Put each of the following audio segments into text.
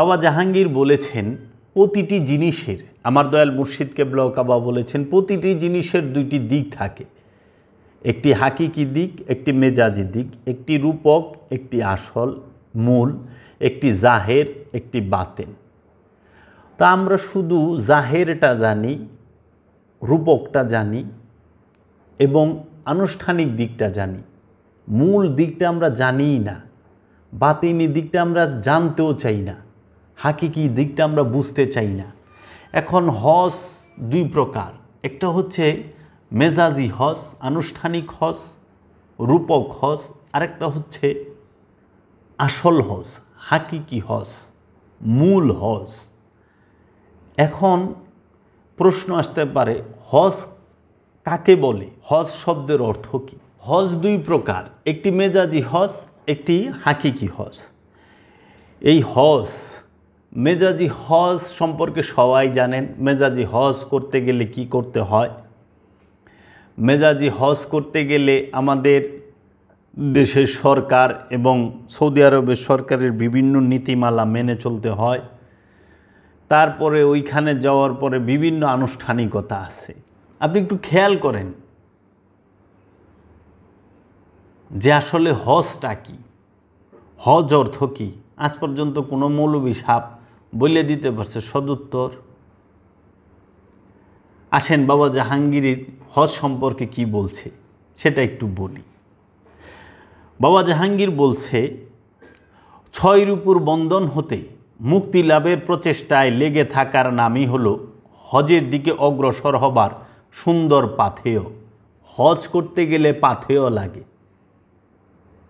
বাবা জাহাঙ্গীর বলেছেন প্রতিটি জিনিসের আমার দয়াল মুর্শিদকে কেবলা কাবা বলেছেন প্রতিটি জিনিসের দুইটি দিক থাকে একটি হাকিকি দিক একটি মেজাজি দিক একটি রূপক একটি আসল মূল একটি জাহের একটি বাতেন তা আমরা শুধু জাহেরটা জানি রূপকটা জানি এবং আনুষ্ঠানিক দিকটা জানি মূল দিকটা আমরা জানিই না বাতিনি দিকটা আমরা জানতেও চাই না হাকিকি দিকটা আমরা বুঝতে চাই না এখন হস দুই প্রকার একটা হচ্ছে মেজাজি হস আনুষ্ঠানিক হস রূপক হস আরেকটা হচ্ছে আসল হস হাকিকি হস মূল হস এখন প্রশ্ন আসতে পারে হজ কাকে বলে হজ শব্দের অর্থ কি হজ দুই প্রকার একটি মেজাজি হজ একটি হাকিকি হজ এই হস মেজাজি হজ সম্পর্কে সবাই জানেন মেজাজি হজ করতে গেলে কি করতে হয় মেজাজি হজ করতে গেলে আমাদের দেশের সরকার এবং সৌদি আরবের সরকারের বিভিন্ন নীতিমালা মেনে চলতে হয় তারপরে ওইখানে যাওয়ার পরে বিভিন্ন আনুষ্ঠানিকতা আছে আপনি একটু খেয়াল করেন যে আসলে হজটা কি হজ অর্থ কী আজ পর্যন্ত কোনো মৌলবী সাপ বলে দিতে পারছে সদুত্তর আসেন বাবা জাহাঙ্গীরের হজ সম্পর্কে কি বলছে সেটা একটু বলি বাবা জাহাঙ্গীর বলছে ছয় রূপুর বন্ধন হতে মুক্তি লাভের প্রচেষ্টায় লেগে থাকার নামই হলো হজের দিকে অগ্রসর হবার সুন্দর পাথেয় হজ করতে গেলে পাথেয় লাগে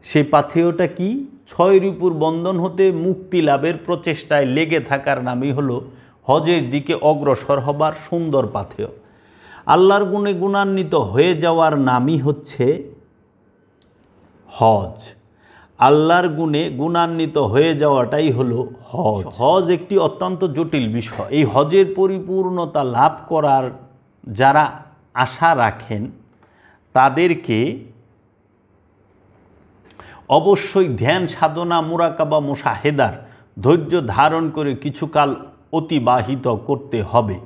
সেই পাথেয়টা কি ছয় রিপুর বন্ধন হতে মুক্তি লাভের প্রচেষ্টায় লেগে থাকার নামই হলো হজের দিকে অগ্রসর হবার সুন্দর পাথেয় আল্লাহর গুণে গুণান্বিত হয়ে যাওয়ার নামই হচ্ছে হজ আল্লাহর গুণে গুণান্বিত হয়ে যাওয়াটাই হলো হজ হজ একটি অত্যন্ত জটিল বিষয় এই হজের পরিপূর্ণতা লাভ করার যারা আশা রাখেন তাদেরকে অবশ্যই ধ্যান সাধনা মুরাকাবা মোশাহেদার ধৈর্য ধারণ করে কিছুকাল অতিবাহিত করতে হবে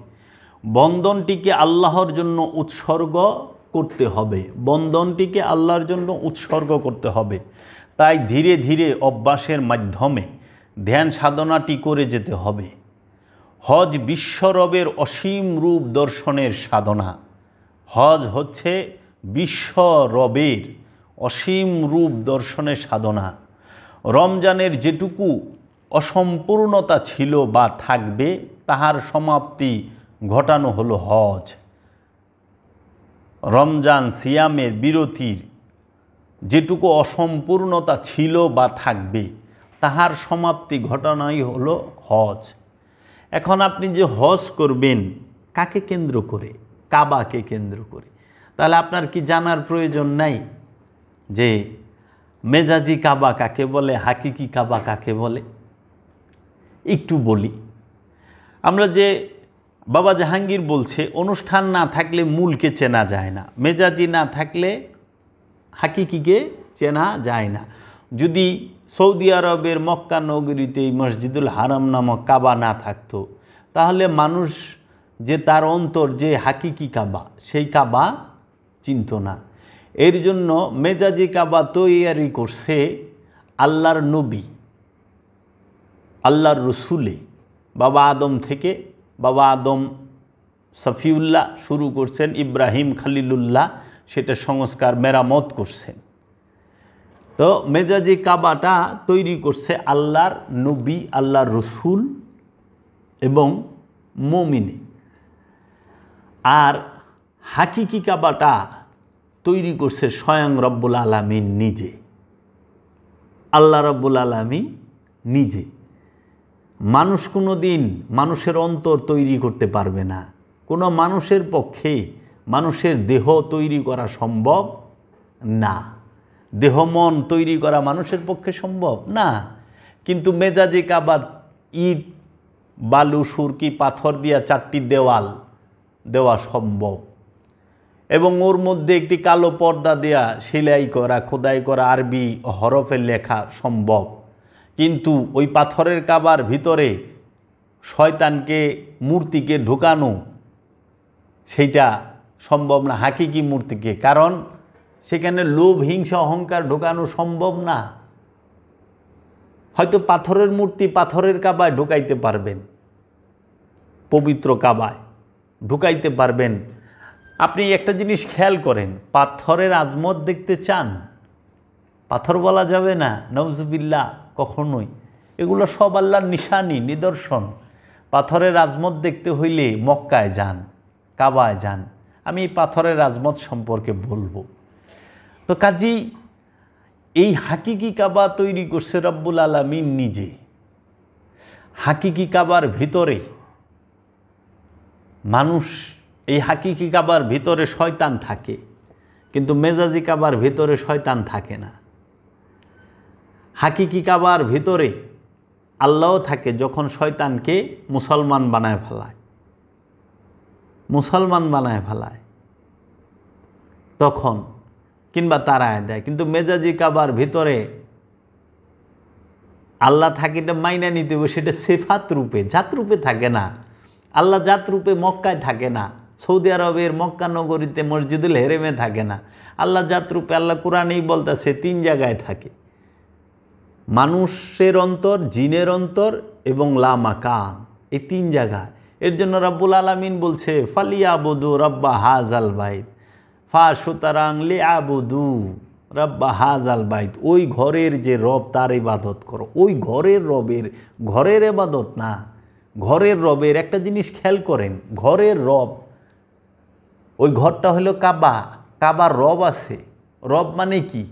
বন্ধনটিকে আল্লাহর জন্য উৎসর্গ করতে হবে বন্ধনটিকে আল্লাহর জন্য উৎসর্গ করতে হবে তাই ধীরে ধীরে অভ্যাসের মাধ্যমে ধ্যান সাধনাটি করে যেতে হবে হজ বিশ্বরবের অসীম রূপ দর্শনের সাধনা হজ হচ্ছে বিশ্বরবের অসীম রূপ দর্শনে সাধনা রমজানের যেটুকু অসম্পূর্ণতা ছিল বা থাকবে তাহার সমাপ্তি ঘটানো হলো হজ রমজান সিয়ামের বিরতির যেটুকু অসম্পূর্ণতা ছিল বা থাকবে তাহার সমাপ্তি ঘটনাই হলো হজ এখন আপনি যে হজ করবেন কাকে কেন্দ্র করে কাবাকে কেন্দ্র করে তাহলে আপনার কি জানার প্রয়োজন নাই যে মেজাজি কাবা কাকে বলে হাকিকি কাবা কাকে বলে একটু বলি আমরা যে বাবা জাহাঙ্গীর বলছে অনুষ্ঠান না থাকলে মূলকে চেনা যায় না মেজাজি না থাকলে হাকিকিকে চেনা যায় না যদি সৌদি আরবের মক্কা নগরীতে মসজিদুল হারাম নামক কাবা না থাকতো তাহলে মানুষ যে তার অন্তর যে হাকিকি কাবা সেই কাবা চিনত না এর জন্য মেজাজি কাবা তৈয়ারি করছে আল্লাহর নবী আল্লাহর রসুলে বাবা আদম থেকে বাবা আদম সফিউল্লাহ শুরু করছেন ইব্রাহিম খালিলুল্লাহ সেটা সংস্কার মেরামত করছেন তো মেজাজি কাবাটা তৈরি করছে আল্লাহর নবী আল্লাহর রসুল এবং মমিনে আর হাকিকি কাবাটা তৈরি করছে স্বয়ং রব্বুল আলমিন নিজে আল্লাহ রব্বুল আলমিন নিজে মানুষ কোনো দিন মানুষের অন্তর তৈরি করতে পারবে না কোনো মানুষের পক্ষে মানুষের দেহ তৈরি করা সম্ভব না দেহ মন তৈরি করা মানুষের পক্ষে সম্ভব না কিন্তু মেজাজে কাবার ইট বালু সুরকি পাথর দিয়া চারটি দেওয়াল দেওয়া সম্ভব এবং ওর মধ্যে একটি কালো পর্দা দেয়া সেলাই করা খোদাই করা আরবি হরফের লেখা সম্ভব কিন্তু ওই পাথরের কাবার ভিতরে শয়তানকে মূর্তিকে ঢোকানো সেইটা সম্ভব না হাকিকি মূর্তিকে কারণ সেখানে লোভ হিংসা অহংকার ঢোকানো সম্ভব না হয়তো পাথরের মূর্তি পাথরের কাবায় ঢোকাইতে পারবেন পবিত্র কাবায় ঢুকাইতে পারবেন আপনি একটা জিনিস খেয়াল করেন পাথরের আজমত দেখতে চান পাথর বলা যাবে না নবজুবিল্লা কখনোই এগুলো সব আল্লাহর নিশানি নিদর্শন পাথরের আজমত দেখতে হইলে মক্কায় যান কাবায় যান আমি পাথরের আজমত সম্পর্কে বলবো তো কাজী এই হাকিকি কাবা তৈরি করছে রব্বুল আলমিন নিজে হাকিকি কাবার ভিতরে মানুষ এই হাকিকি কাবার ভিতরে শয়তান থাকে কিন্তু মেজাজি কাবার ভিতরে শয়তান থাকে না হাকিকি কাবার ভিতরে আল্লাহও থাকে যখন শয়তানকে মুসলমান বানায় ফেলায় মুসলমান বানায় ফেলায় তখন কিংবা তারায় দেয় কিন্তু মেজাজি কাবার ভিতরে আল্লাহ থাকিটা মাইনা নিতে হবে সেটা সেফাত রূপে জাত রূপে থাকে না আল্লাহ জাত রূপে মক্কায় থাকে না সৌদি আরবের মক্কা নগরীতে মসজিদুল হেরেমে থাকে না আল্লাহ যাত্রুপে আল্লাহ কোরআনেই সে তিন জায়গায় থাকে মানুষের অন্তর জিনের অন্তর এবং লামাকান এই তিন জায়গা এর জন্য রাব্বুল আলমিন বলছে ফালিয়াবুদু রব্বা হাজ আল বাইত ফা সুতারাং লে আবুদু রব্বা হাজ আল বাইত ওই ঘরের যে রব তার ইবাদত করো ওই ঘরের রবের ঘরের এবাদত না ঘরের রবের একটা জিনিস খেয়াল করেন ঘরের রব ওই ঘরটা হলো কাবা কাবার রব আছে রব মানে কি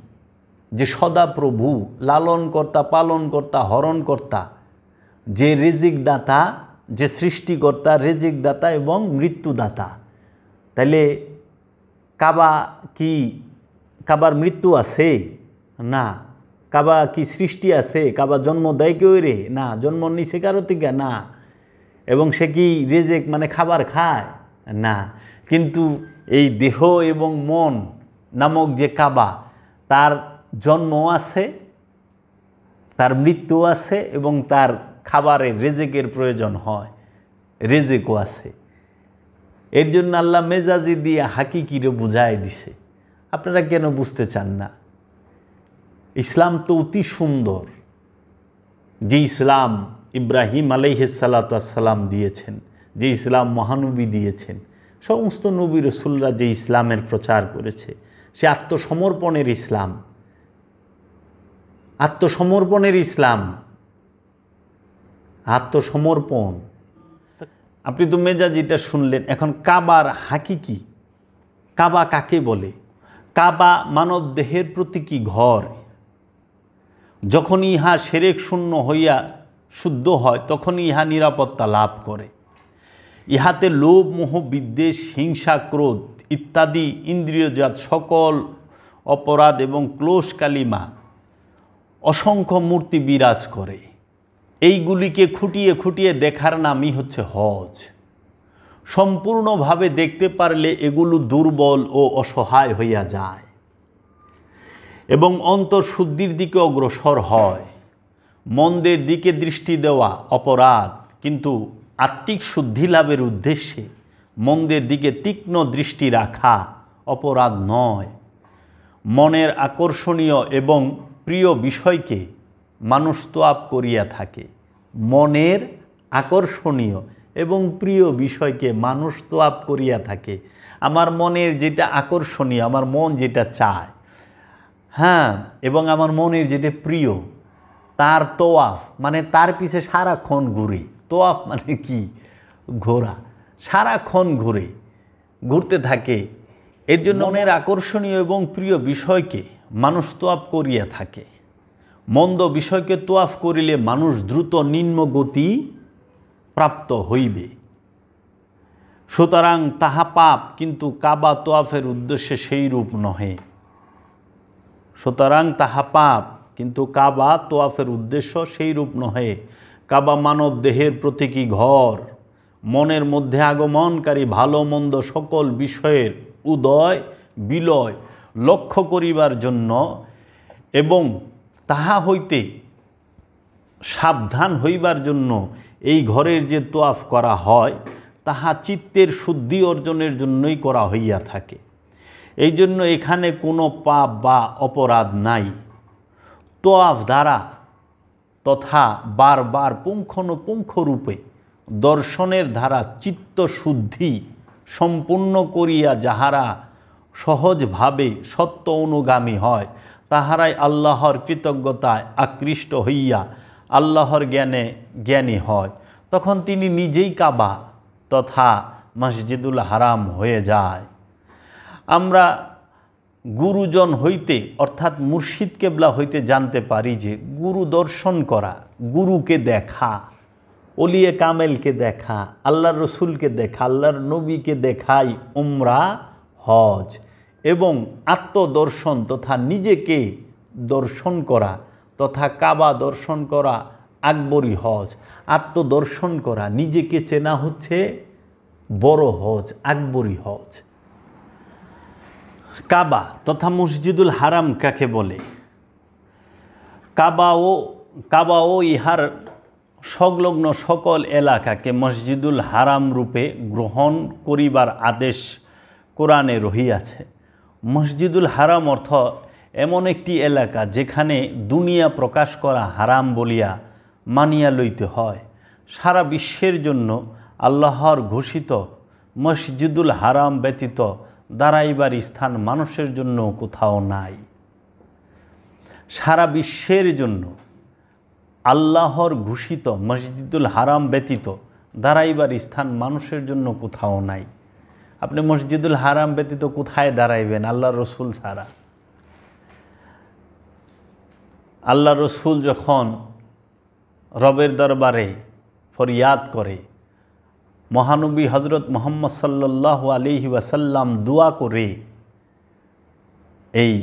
যে সদা প্রভু লালনকর্তা পালনকর্তা হরণকর্তা যে রেজিক দাতা যে সৃষ্টিকর্তা রেজিক দাতা এবং মৃত্যুদাতা তাহলে কাবা কি কাবার মৃত্যু আছে না কাবা কি সৃষ্টি আছে কাবা জন্ম দেয় কেউ রে না জন্ম নিছে কারো থেকে না এবং সে কি রেজেক মানে খাবার খায় না কিন্তু এই দেহ এবং মন নামক যে কাবা তার জন্ম আছে তার মৃত্যু আছে এবং তার খাবারে রেজেকের প্রয়োজন হয় রেজেকও আছে এর জন্য আল্লাহ মেজাজি দিয়ে হাকিকিরে বুঝায় দিছে আপনারা কেন বুঝতে চান না ইসলাম তো অতি সুন্দর যে ইসলাম ইব্রাহিম আলহিসাল্লাতাম দিয়েছেন যে ইসলাম মহানবী দিয়েছেন সমস্ত নবী রসুল্লা যে ইসলামের প্রচার করেছে সে আত্মসমর্পণের ইসলাম আত্মসমর্পণের ইসলাম আত্মসমর্পণ আপনি তো মেজাজিটা শুনলেন এখন কাবার কি কাবা কাকে বলে কাবা মানব দেহের প্রতি কি ঘর যখন ইহা সেরেক শূন্য হইয়া শুদ্ধ হয় তখন ইহা নিরাপত্তা লাভ করে ইহাতে লোভ মোহ বিদ্বেষ হিংসা ক্রোধ ইত্যাদি ইন্দ্রিয়জাত সকল অপরাধ এবং ক্লোশ কালিমা অসংখ্য মূর্তি বিরাজ করে এইগুলিকে খুঁটিয়ে খুঁটিয়ে দেখার নামই হচ্ছে হজ সম্পূর্ণভাবে দেখতে পারলে এগুলো দুর্বল ও অসহায় হইয়া যায় এবং অন্তঃশুদ্ধির দিকে অগ্রসর হয় মন্দের দিকে দৃষ্টি দেওয়া অপরাধ কিন্তু আত্মিক শুদ্ধি লাভের উদ্দেশ্যে মন্দের দিকে তীক্ষ্ণ দৃষ্টি রাখা অপরাধ নয় মনের আকর্ষণীয় এবং প্রিয় বিষয়কে মানুষ তোয়াপ করিয়া থাকে মনের আকর্ষণীয় এবং প্রিয় বিষয়কে মানুষ তোয়াপ করিয়া থাকে আমার মনের যেটা আকর্ষণীয় আমার মন যেটা চায় হ্যাঁ এবং আমার মনের যেটা প্রিয় তার তোয়াফ মানে তার পিছে সারাক্ষণ ঘুরি তোয়াফ মানে কি ঘোরা সারাক্ষণ ঘুরে ঘুরতে থাকে এর জন্য মনের আকর্ষণীয় এবং প্রিয় বিষয়কে মানুষ তোয়াফ করিয়া থাকে মন্দ বিষয়কে তোয়াফ করিলে মানুষ দ্রুত নিম্নগতি প্রাপ্ত হইবে সুতরাং তাহা পাপ কিন্তু কাবা তোয়াফের উদ্দেশ্যে সেই রূপ নহে সুতরাং তাহা পাপ কিন্তু কাবা তোয়াফের উদ্দেশ্য সেই রূপ নহে কাবা মানব দেহের প্রতীকী ঘর মনের মধ্যে আগমনকারী ভালো মন্দ সকল বিষয়ের উদয় বিলয় লক্ষ্য করিবার জন্য এবং তাহা হইতে সাবধান হইবার জন্য এই ঘরের যে তোয়াফ করা হয় তাহা চিত্তের শুদ্ধি অর্জনের জন্যই করা হইয়া থাকে এই জন্য এখানে কোনো পাপ বা অপরাধ নাই তোয়াফ দ্বারা তথা বারবার রূপে দর্শনের ধারা চিত্ত শুদ্ধি সম্পূর্ণ করিয়া যাহারা সহজভাবে সত্য অনুগামী হয় তাহারাই আল্লাহর কৃতজ্ঞতায় আকৃষ্ট হইয়া আল্লাহর জ্ঞানে জ্ঞানী হয় তখন তিনি নিজেই কাবা তথা মসজিদুল হারাম হয়ে যায় আমরা গুরুজন হইতে অর্থাৎ মুর্শিদ কেবলা হইতে জানতে পারি যে গুরু দর্শন করা গুরুকে দেখা অলিয়ে কামেলকে দেখা আল্লাহর রসুলকে দেখা আল্লাহর নবীকে দেখাই উমরা হজ এবং আত্মদর্শন তথা নিজেকে দর্শন করা তথা কাবা দর্শন করা আকবরী হজ আত্মদর্শন করা নিজেকে চেনা হচ্ছে বড় হজ আকবরী হজ কাবা তথা মসজিদুল হারাম কাকে বলে কাবা ও কাবা ও ইহার সংলগ্ন সকল এলাকাকে মসজিদুল হারাম রূপে গ্রহণ করিবার আদেশ কোরআনে রহিয়াছে মসজিদুল হারাম অর্থ এমন একটি এলাকা যেখানে দুনিয়া প্রকাশ করা হারাম বলিয়া মানিয়া লইতে হয় সারা বিশ্বের জন্য আল্লাহর ঘোষিত মসজিদুল হারাম ব্যতীত দাঁড়াইবার স্থান মানুষের জন্য কোথাও নাই সারা বিশ্বের জন্য আল্লাহর ঘোষিত মসজিদুল হারাম ব্যতীত দাঁড়াইবার স্থান মানুষের জন্য কোথাও নাই আপনি মসজিদুল হারাম ব্যতীত কোথায় দাঁড়াইবেন আল্লাহ রসুল ছাড়া আল্লাহ রসুল যখন রবের দরবারে ফরিয়াদ করে মহানবী হজরত মোহাম্মদ সাল্লাহ আলি ওয়াসাল্লাম দোয়া করে এই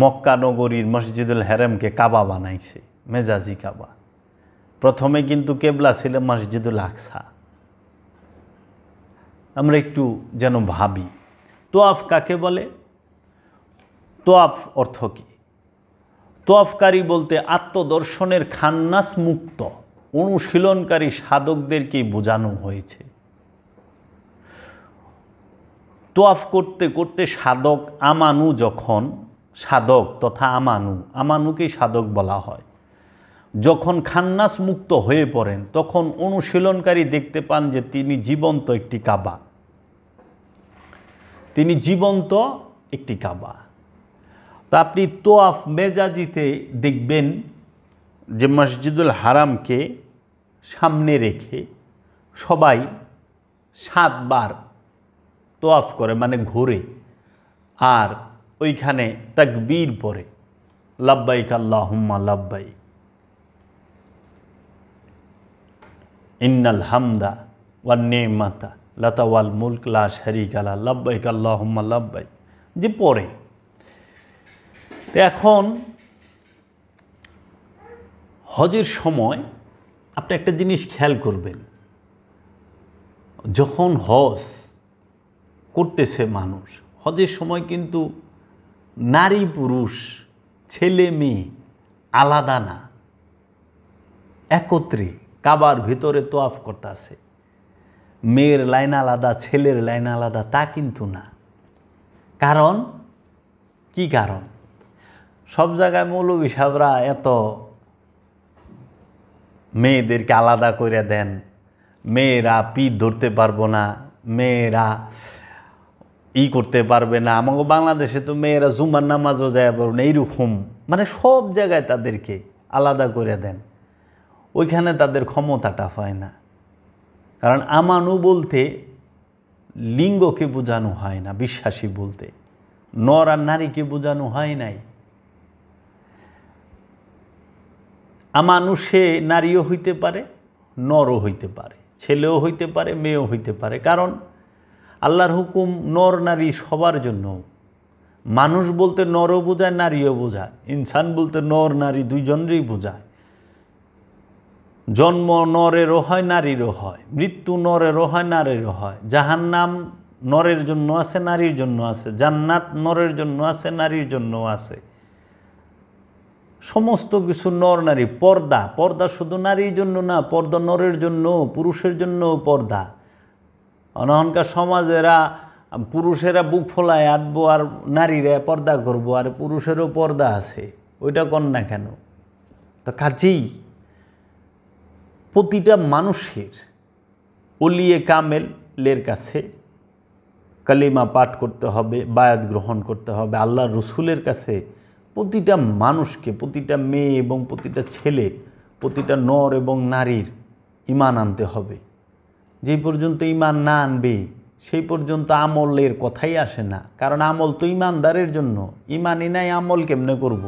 মক্কা নগরীর মসজিদুল হেরেমকে কাবা বানাইছে মেজাজি কাবা প্রথমে কিন্তু কেবলা ছিল মসজিদুল আকসা আমরা একটু যেন ভাবি তোয়াফ কাকে বলে তোয়াফ অর্থ কী তোয়াফকারী বলতে আত্মদর্শনের খান্নাস মুক্ত অনুশীলনকারী সাধকদেরকে বোঝানো হয়েছে তোয়াফ করতে করতে সাধক আমানু যখন সাধক তথা আমানু আমানুকেই সাধক বলা হয় যখন খান্নাস মুক্ত হয়ে পড়েন তখন অনুশীলনকারী দেখতে পান যে তিনি জীবন্ত একটি কাবা তিনি জীবন্ত একটি কাবা তা আপনি তোয়াফ মেজাজিতে দেখবেন যে মসজিদুল হারামকে সামনে রেখে সবাই সাতবার তোয়াফ করে মানে ঘোরে আর ওইখানে তাকবীর পরে লাব্বাইক আল্লাহুম্মা লাব্বাই ইন্নাল হামদা ওয়া নেমাতা লতাওয়াল মুলক লা শারিক আলা লাব্বাইক আল্লাহুম্মা লাব্বাই যে পরে এখন হজের সময় আপনি একটা জিনিস খেয়াল করবেন যখন হজ করতেছে মানুষ হজের সময় কিন্তু নারী পুরুষ ছেলে মেয়ে আলাদা না একত্রে কাবার ভিতরে তোয়াফ করতেছে মেয়ের লাইন আলাদা ছেলের লাইন আলাদা তা কিন্তু না কারণ কি কারণ সব জায়গায় মৌলবী সাহরা এত মেয়েদেরকে আলাদা করে দেন মেয়েরা পিঠ ধরতে পারবো না মেয়েরা ই করতে পারবে না আমাকে বাংলাদেশে তো মেয়েরা জুমার নামাজও যায় পারবে না এইরকম মানে সব জায়গায় তাদেরকে আলাদা করে দেন ওইখানে তাদের ক্ষমতাটা হয় না কারণ আমানু বলতে লিঙ্গকে বোঝানো হয় না বিশ্বাসী বলতে নর আর নারীকে বোঝানো হয় নাই আমানুষে নারীও হইতে পারে নরও হইতে পারে ছেলেও হইতে পারে মেয়েও হইতে পারে কারণ আল্লাহর হুকুম নর নারী সবার জন্য মানুষ বলতে নরও বোঝায় নারীও বোঝায় ইনসান বলতে নর নারী দুইজনেরই বোঝায় জন্ম নরেরও হয় নারীরও হয় মৃত্যু নরেরও হয় নারীরও হয় যাহার নাম নরের জন্য আছে নারীর জন্য আছে জান্নাত নরের জন্য আছে নারীর জন্য আছে সমস্ত কিছু নর নারী পর্দা পর্দা শুধু নারীর জন্য না পর্দা নরের জন্য পুরুষের জন্য পর্দা অনহনকার সমাজেরা পুরুষেরা বুক ফোলায় আঁটবো আর নারীরা পর্দা করব আর পুরুষেরও পর্দা আছে ওইটা কর না কেন তো কাজেই প্রতিটা মানুষের অলিয়ে কামেলের কাছে কালিমা পাঠ করতে হবে বায়াত গ্রহণ করতে হবে আল্লাহ রসুলের কাছে প্রতিটা মানুষকে প্রতিটা মেয়ে এবং প্রতিটা ছেলে প্রতিটা নর এবং নারীর ইমান আনতে হবে যেই পর্যন্ত ইমান না আনবে সেই পর্যন্ত আমলের কথাই আসে না কারণ আমল তো ইমানদারের জন্য ইমানই নাই আমল কেমনে করব।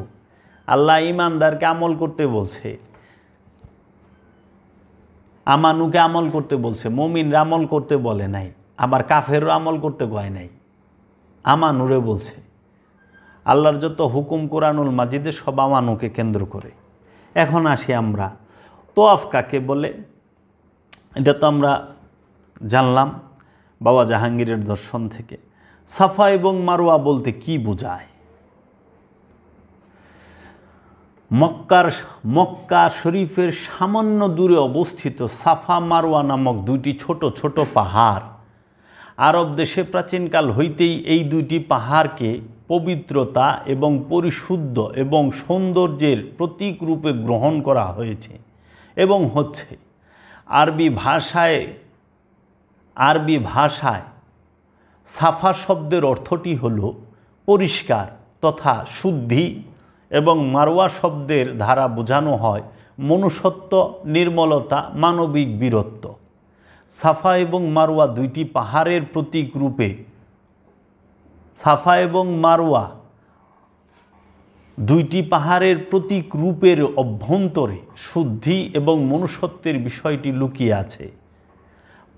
আল্লাহ ইমানদারকে আমল করতে বলছে আমানুকে আমল করতে বলছে মমিনরা আমল করতে বলে নাই আবার কাফেরও আমল করতে কয় নাই আমানুরে বলছে আল্লাহর যত হুকুম কোরআনুল মাজিদে সব আমানুকে কেন্দ্র করে এখন আসি আমরা তোয়াফ কাকে বলে এটা তো আমরা জানলাম বাবা জাহাঙ্গীরের দর্শন থেকে সাফা এবং মারোয়া বলতে কি বোঝায় মক্কার মক্কা শরীফের সামান্য দূরে অবস্থিত সাফা মারোয়া নামক দুটি ছোট ছোট পাহাড় আরব দেশে প্রাচীনকাল হইতেই এই দুইটি পাহাড়কে পবিত্রতা এবং পরিশুদ্ধ এবং সৌন্দর্যের প্রতীক রূপে গ্রহণ করা হয়েছে এবং হচ্ছে আরবি ভাষায় আরবি ভাষায় সাফা শব্দের অর্থটি হল পরিষ্কার তথা শুদ্ধি এবং মারোয়া শব্দের ধারা বোঝানো হয় মনুষ্যত্ব নির্মলতা মানবিক বীরত্ব সাফা এবং মারোয়া দুইটি পাহাড়ের প্রতীক রূপে সাফা এবং মারোয়া দুইটি পাহাড়ের প্রতীক রূপের অভ্যন্তরে শুদ্ধি এবং মনুষ্যত্বের বিষয়টি লুকিয়ে আছে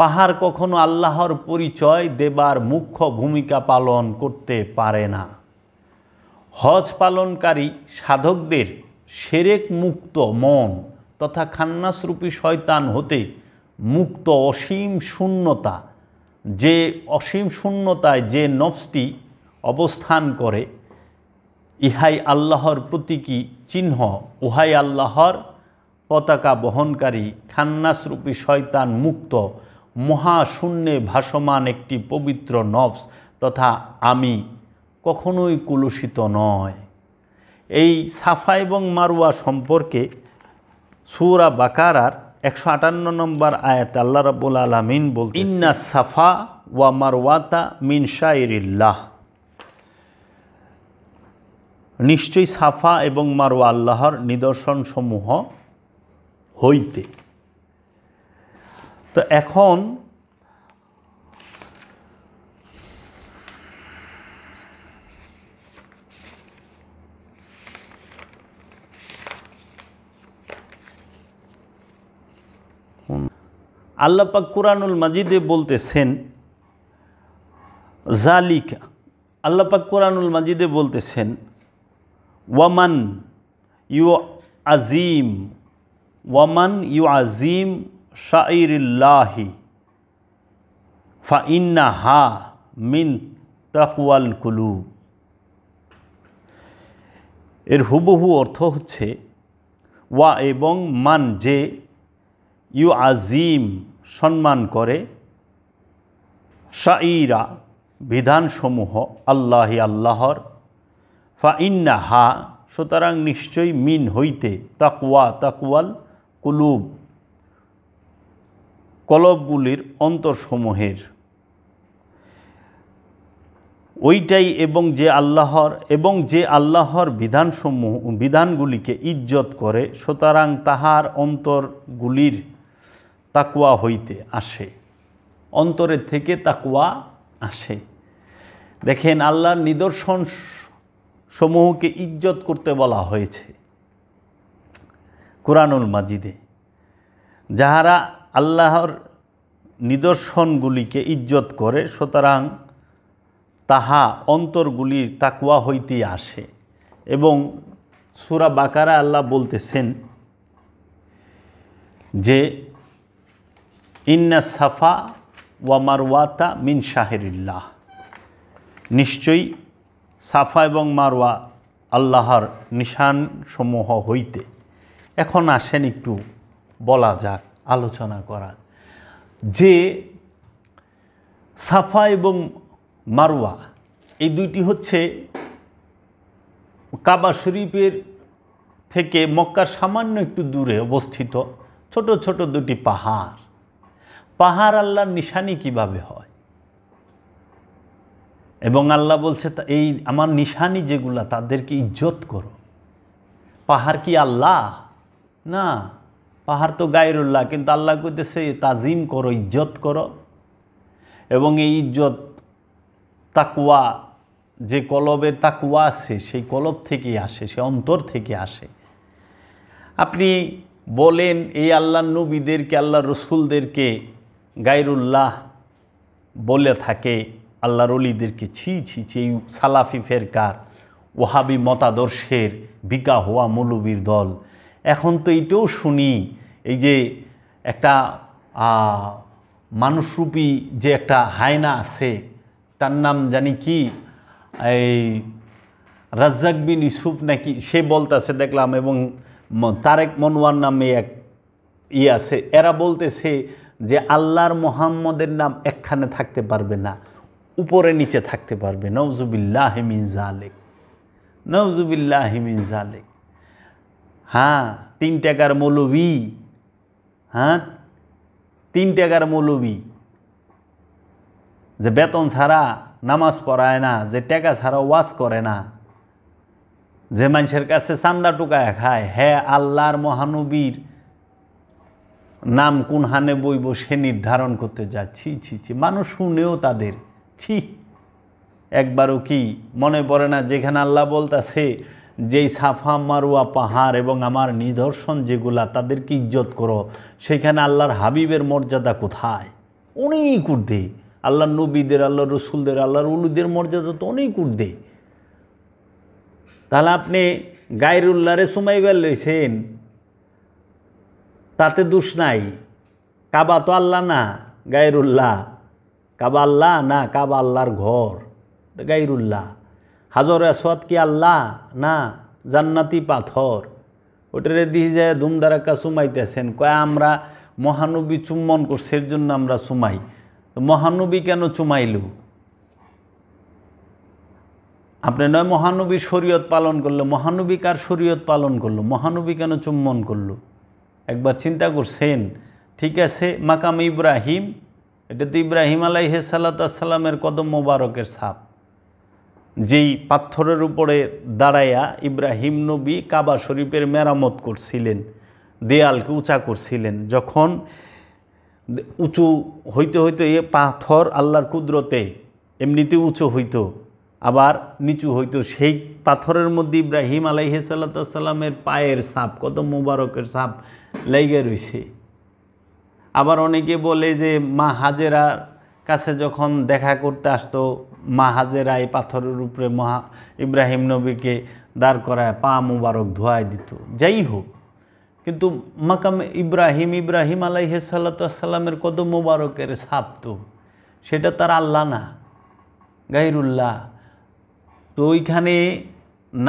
পাহাড় কখনো আল্লাহর পরিচয় দেবার মুখ্য ভূমিকা পালন করতে পারে না হজ পালনকারী সাধকদের সেরেক মুক্ত মন তথা খান্নাসরূপী শয়তান হতে মুক্ত অসীম শূন্যতা যে অসীম শূন্যতায় যে নফসটি অবস্থান করে ইহাই আল্লাহর প্রতীকী চিহ্ন উহাই আল্লাহর পতাকা বহনকারী খান্নাসরূপী শয়তান মুক্ত মহাশূন্যে ভাসমান একটি পবিত্র নফস তথা আমি কখনোই কুলুষিত নয় এই সাফা এবং মারুয়া সম্পর্কে সুরা বাকারার একশো আটান্ন নম্বর আয়াত আল্লাহ রাবুল আলমিন বল ইন্না সাফা ওয়া মারওয়াতা মিন শাইরিল্লাহ নিশ্চয়ই সাফা এবং মারওয়া আল্লাহর নিদর্শন সমূহ হইতে তো এখন আল্লাপাক কোরআনুল মাজিদে বলতেছেন জালিকা আল্লাপাক কোরআনুল মাজিদে বলতেছেন ওয়ামান ইউ আজিম ওয়ামান ইউ আজিম শাইরিল্লাহি ফা ইন্না হা মিন তাকুয়াল কুলু এর হুবহু অর্থ হচ্ছে ওয়া এবং মান যে ইউ আজিম সম্মান করে শাইরা বিধানসমূহ আল্লাহ আল্লাহর ফাইন্না হা সুতরাং নিশ্চয়ই মিন হইতে তাকুয়া তাকুয়াল কুলুব কলবগুলির অন্তরসমূহের ওইটাই এবং যে আল্লাহর এবং যে আল্লাহর বিধানসমূহ বিধানগুলিকে ইজ্জত করে সুতরাং তাহার অন্তরগুলির তাকুয়া হইতে আসে অন্তরের থেকে তাকুয়া আসে দেখেন আল্লাহর নিদর্শন সমূহকে ইজ্জত করতে বলা হয়েছে কোরআনুল মাজিদে যাহারা আল্লাহর নিদর্শনগুলিকে ইজ্জত করে সুতরাং তাহা অন্তরগুলির তাকুয়া হইতে আসে এবং সুরা বাকারা আল্লাহ বলতেছেন যে ইন্না সাফা ওয়া মারওয়াতা মিন শাহেরিল্লাহ নিশ্চয়ই সাফা এবং মারওয়া আল্লাহর নিশান সমূহ হইতে এখন আসেন একটু বলা যাক আলোচনা করা যে সাফা এবং মারওয়া এই দুইটি হচ্ছে কাবা শরীফের থেকে মক্কার সামান্য একটু দূরে অবস্থিত ছোট ছোট দুটি পাহাড় পাহাড় আল্লাহর নিশানি কিভাবে হয় এবং আল্লাহ বলছে এই আমার নিশানি যেগুলা তাদেরকে ইজ্জত করো পাহাড় কি আল্লাহ না পাহাড় তো গায়রুল্লাহ কিন্তু আল্লাহ কইতেছে তাজিম করো ইজ্জত করো এবং এই ইজ্জত তাকুয়া যে কলবের তাকুয়া আছে সেই কলব থেকে আসে সে অন্তর থেকে আসে আপনি বলেন এই আল্লাহ নবীদেরকে আল্লাহ রসুলদেরকে গাইরুল্লাহ বলে থাকে আল্লাহর অলিদেরকে ছি ছি ছি এই সালাফি ফেরকার ওহাবি মতাদর্শের বিকা হওয়া মৌলবীর দল এখন তো এইটাও শুনি এই যে একটা মানুষরূপী যে একটা হায়না আছে তার নাম জানি কি এই রাজ্জাক বিন ইসুফ নাকি সে বলতেছে দেখলাম এবং তারেক মনোয়ার নামে এক ই আছে এরা বলতেছে যে আল্লাহর মোহাম্মদের নাম একখানে থাকতে পারবে না উপরে নিচে থাকতে পারবে নওজুবিল্লাহ মিন জালেক নওজুবিল্লাহ মিন জালেক হ্যাঁ তিন টাকার মৌলবি হ্যাঁ তিন টাকার মৌলবি যে বেতন ছাড়া নামাজ পড়ায় না যে টাকা ছাড়া ওয়াজ করে না যে মানুষের কাছে চান্দা টুকায় খায় হ্যাঁ আল্লাহর মহানবীর নাম কোন হানে বইব সে নির্ধারণ করতে যা ছি ছি ছি মানুষ শুনেও তাদের ছি একবারও কি মনে পড়ে না যেখানে আল্লাহ বলতাছে যেই সাফা মারুয়া পাহাড় এবং আমার নিদর্শন যেগুলা তাদেরকে ইজ্জত করো সেখানে আল্লাহর হাবিবের মর্যাদা কোথায় অনেক উর্ধে আল্লাহর নবীদের আল্লাহর রসুলদের আল্লাহর উলুদের মর্যাদা তো অনেক উর্ধে তাহলে আপনি গায়রুল্লাহরে সুমাইবার লইছেন তাতে দোষ নাই কাবা তো আল্লাহ না গায়রুল্লাহ কাবা আল্লাহ না কাবা আল্লাহর ঘর গাইরুল্লাহ হাজর আসাদ কি আল্লাহ না জান্নাতি পাথর ওটারে দিয়ে যায় ধুমধারাক্কা চুমাইতেছেন কয় আমরা মহানবী চুম্বন করছে এর জন্য আমরা চুমাই মহানবী কেন চুমাইলু আপনি নয় মহানবী শরীয়ত পালন করলো মহানবী কার শরীয়ত পালন করলো মহানবী কেন চুম্বন করলো একবার চিন্তা করছেন ঠিক আছে মাকাম ইব্রাহিম এটা তো ইব্রাহিম আলাইহে সাল্লাতামের কদম মোবারকের সাপ যেই পাথরের উপরে দাঁড়ায়া ইব্রাহিম নবী কাবা শরীফের মেরামত করছিলেন দেয়ালকে উঁচা করছিলেন যখন উঁচু হইতে হইতে এ পাথর আল্লাহর কুদরতে এমনিতে উঁচু হইতো আবার নিচু হইতো সেই পাথরের মধ্যে ইব্রাহিম আলাই সাল্লাতামের পায়ের সাপ কত মুবারকের সাপ লেগে রয়েছে আবার অনেকে বলে যে মা হাজেরার কাছে যখন দেখা করতে আসতো মা হাজেরা এই পাথরের উপরে মহা ইব্রাহিম নবীকে দাঁড় করায় পা মুবারক ধোয়ায় দিত যাই হোক কিন্তু মাকাম ইব্রাহিম ইব্রাহিম আলাই সাল্লাতামের কত মুবারকের সাপ তো সেটা তার আল্লাহ না গাইরুল্লাহ তো ওইখানে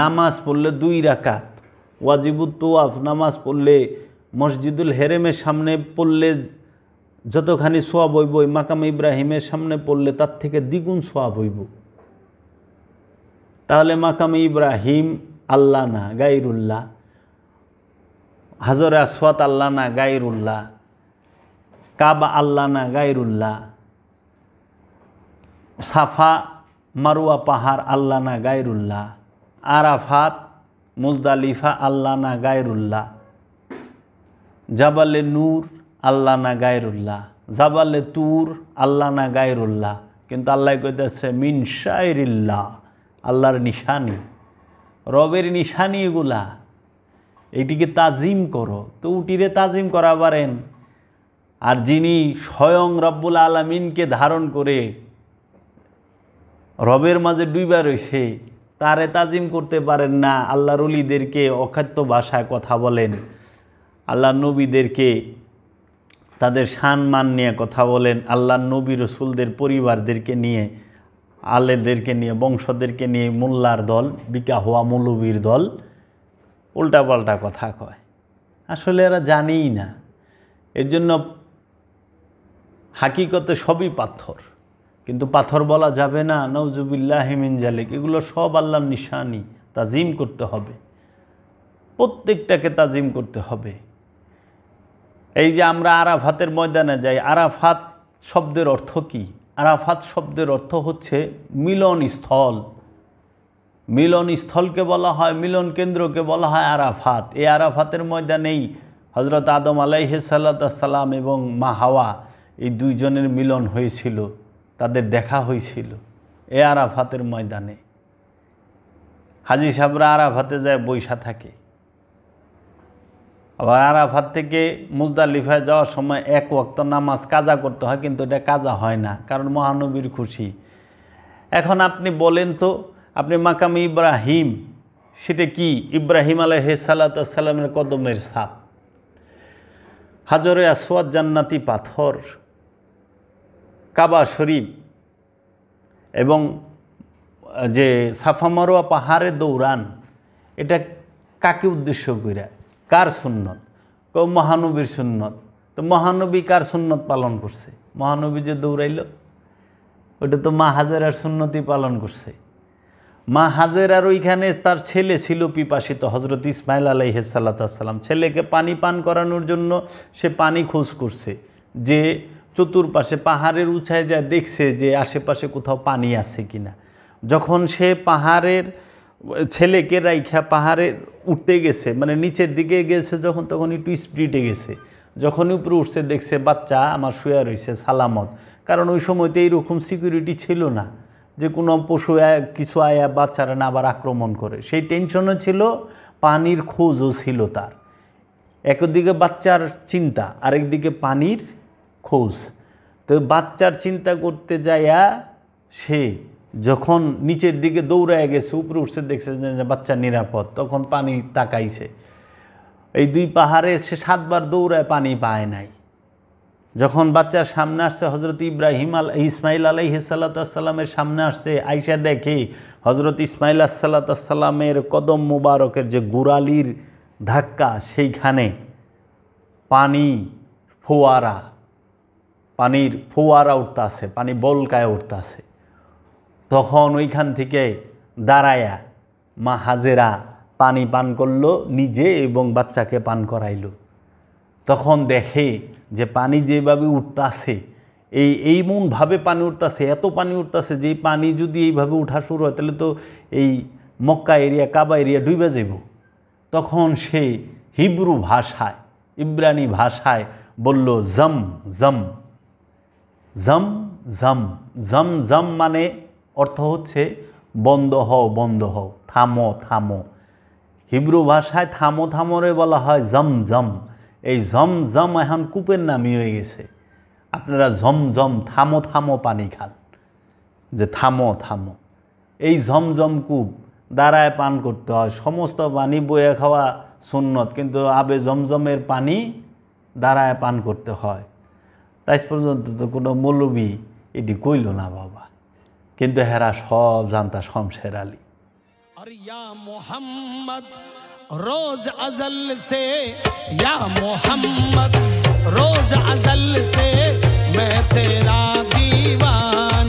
নামাজ পড়লে দুই রাকাত ওয়াজিবুত তোয়াফ নামাজ পড়লে মসজিদুল হেরেমের সামনে পড়লে যতখানি সোয়াব হইব মাকাম ইব্রাহিমের সামনে পড়লে তার থেকে দ্বিগুণ সোয়াব হইব তাহলে মাকাম ইব্রাহিম আল্লাহ না গাইরুল্লাহ হাজরা সোয়াত আল্লাহ না গাইরুল্লাহ কাবা আল্লাহ না গাইরুল্লাহ সাফা মারুয়া পাহাড় আল্লাহ না গাইরুল্লাহ আরাফাত মুজদালিফা আল্লাহ না গায়রুল্লাহ জাবালে নূর আল্লাহ না গায়রুল্লাহ জাবালে তুর আল্লাহ না গায়রুল্লাহ কিন্তু আল্লাহ কইতেছে মিন শায়রিল্লাহ আল্লাহর নিশানি রবের নিশানি এগুলা এটিকে তাজিম করো তো উটিরে তাজিম করা পারেন আর যিনি স্বয়ং রব্বুল আলমিনকে ধারণ করে রবের মাঝে ডুইবা রয়েছে তারে তাজিম করতে পারেন না আল্লাহর অখাদ্য ভাষায় কথা বলেন আল্লাহ নবীদেরকে তাদের সম্মান নিয়ে কথা বলেন আল্লাহ নবী রসুলদের পরিবারদেরকে নিয়ে আলেদেরকে নিয়ে বংশদেরকে নিয়ে মোল্লার দল বিকা হওয়া মৌলবীর দল উল্টাপাল্টা কথা কয় আসলে এরা জানেই না এর জন্য হাকিকতে সবই পাথর কিন্তু পাথর বলা যাবে না নওজুবিল্লাহ হেমিন জালেক এগুলো সব আল্লাহ নিশানি তাজিম করতে হবে প্রত্যেকটাকে তাজিম করতে হবে এই যে আমরা আরাফাতের ময়দানে যাই আরাফাত শব্দের অর্থ কি আরাফাত শব্দের অর্থ হচ্ছে মিলন স্থল মিলন স্থলকে বলা হয় মিলন কেন্দ্রকে বলা হয় আরাফাত এই আরাফাতের ময়দানেই হজরত আদম আলাইহিসাল্লাম এবং মাহাওয়া এই দুইজনের মিলন হয়েছিল তাদের দেখা হয়েছিল এ আরাফাতের ময়দানে হাজি সাহরা আরাফাতে যায় বৈশা থাকে আবার আরাফাত থেকে মুজদালিফায় যাওয়ার সময় এক ওয়াক্ত নামাজ কাজা করতে হয় কিন্তু এটা কাজা হয় না কারণ মহানবীর খুশি এখন আপনি বলেন তো আপনি মাকাম ইব্রাহিম সেটা কি ইব্রাহিম আলহ সালাতামের কদমের সাপ হাজরে আসোয়াদ জান্নাতি পাথর কাবা শরীফ এবং যে সাফামারোয়া পাহাড়ে দৌড়ান এটা কাকে উদ্দেশ্য করে কার সুন্নত কো মহানবীর সুন্নত তো মহানবী কার সুন্নত পালন করছে মহানবী যে দৌড়াইল ওটা তো মা হাজেরার সুন্নতি পালন করছে মা হাজেরার ওইখানে তার ছেলে ছিল পিপাসিত হজরত ইসমাইল আলাইহাল্লাতাম ছেলেকে পানি পান করানোর জন্য সে পানি খোঁজ করছে যে চতুর্পাশে পাহাড়ের উঁচায় যা দেখছে যে আশেপাশে কোথাও পানি আছে কিনা যখন সে পাহাড়ের ছেলেকে রাইখা পাহাড়ের উঠতে গেছে মানে নিচের দিকে গেছে যখন তখন একটু স্পিডে গেছে যখনই উপরে উঠছে দেখছে বাচ্চা আমার শুয়ে রয়েছে সালামত কারণ ওই সময়তে এইরকম সিকিউরিটি ছিল না যে কোনো পশু কিছু আয়া বাচ্চারা না আবার আক্রমণ করে সেই টেনশনও ছিল পানির খোঁজও ছিল তার একদিকে বাচ্চার চিন্তা আরেকদিকে পানির খোঁজ তো বাচ্চার চিন্তা করতে যায়া সে যখন নিচের দিকে দৌড়ায় গেছে উপরে উঠছে দেখছে যে বাচ্চা নিরাপদ তখন পানি তাকাইছে এই দুই পাহাড়ে সে সাতবার দৌড়ায় পানি পায় নাই যখন বাচ্চার সামনে আসছে হজরত ইব্রাহিম আল ইসমাইল আলাই সাল্লাতামের সামনে আসছে আইসা দেখে হজরত ইসমাইল সাল্লাতামের কদম মুবারকের যে গোড়ালির ধাক্কা সেইখানে পানি ফোয়ারা পানির ফোয়ারা উঠতে আছে পানি বলকায় উঠতে আছে তখন ওইখান থেকে দাঁড়ায়া মা হাজেরা পানি পান করলো নিজে এবং বাচ্চাকে পান করাইল তখন দেখে যে পানি যেভাবে উঠতাছে এই এই মনভাবে পানি উঠতেছে এত পানি উঠতেছে যে পানি যদি এইভাবে উঠা শুরু হয় তাহলে তো এই মক্কা এরিয়া কাবা এরিয়া ডুবে যাব তখন সে হিব্রু ভাষায় ইব্রানি ভাষায় বলল জম জম জম জম জম জম মানে অর্থ হচ্ছে বন্ধ হও বন্ধ হও থামো থামো হিব্রু ভাষায় থামো থামোরে বলা হয় জম এই জম এখন কূপের নামই হয়ে গেছে আপনারা জম থামো থামো পানি খান যে থামো থামো এই ঝমঝম কূপ দ্বারায় পান করতে হয় সমস্ত পানি বয়ে খাওয়া সুন্নত কিন্তু আবে জমজমের পানি দ্বারায় পান করতে হয় তাই পর্যন্ত তো কোনো মৌলবি এটি কইল না বাবা کن تو حرا سب جانتا شم شیرالی ار یا محمد روز ازل سے یا محمد روز ازل سے میں تیرا دیوان